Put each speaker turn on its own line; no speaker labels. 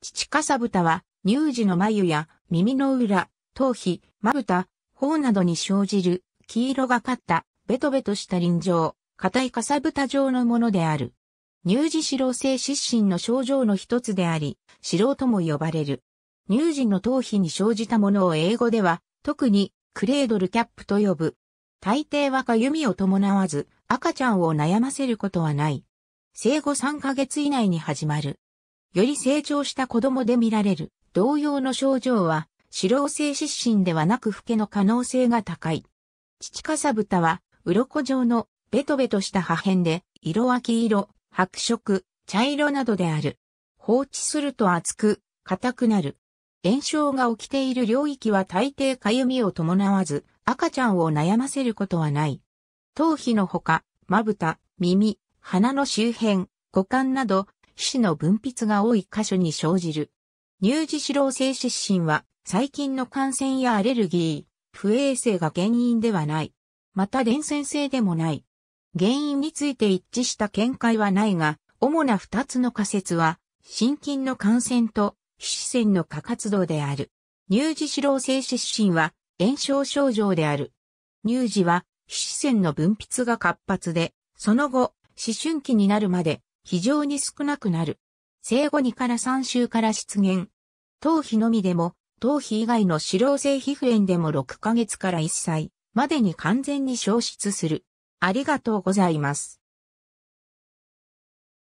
父かさぶたは、乳児の眉や耳の裏、頭皮、まぶた、頬などに生じる、黄色がかった、ベトベトした臨場、硬いかさぶた状のものである。乳児死老性湿疹の症状の一つであり、死老とも呼ばれる。乳児の頭皮に生じたものを英語では、特に、クレードルキャップと呼ぶ。大抵はかゆみを伴わず、赤ちゃんを悩ませることはない。生後3ヶ月以内に始まる。より成長した子供で見られる。同様の症状は、死老性湿疹ではなく老けの可能性が高い。父かさぶたは、鱗状のベトベトした破片で、色は黄色、白色、茶色などである。放置すると厚く、硬くなる。炎症が起きている領域は大抵かゆみを伴わず、赤ちゃんを悩ませることはない。頭皮のほか、まぶた、耳、鼻の周辺、股間など、死の分泌が多い箇所に生じる。乳児脂漏性湿疹は、細菌の感染やアレルギー、不衛生が原因ではない。また伝染性でもない。原因について一致した見解はないが、主な二つの仮説は、心筋の感染と皮脂腺の過活動である。乳児脂漏性湿疹は炎症症状である。乳児は皮脂腺の分泌が活発で、その後、思春期になるまで非常に少なくなる。生後2から3週から出現。頭皮のみでも、頭皮以外の脂漏性皮膚炎でも6ヶ月から1歳までに完全に消失する。ありがとうございます。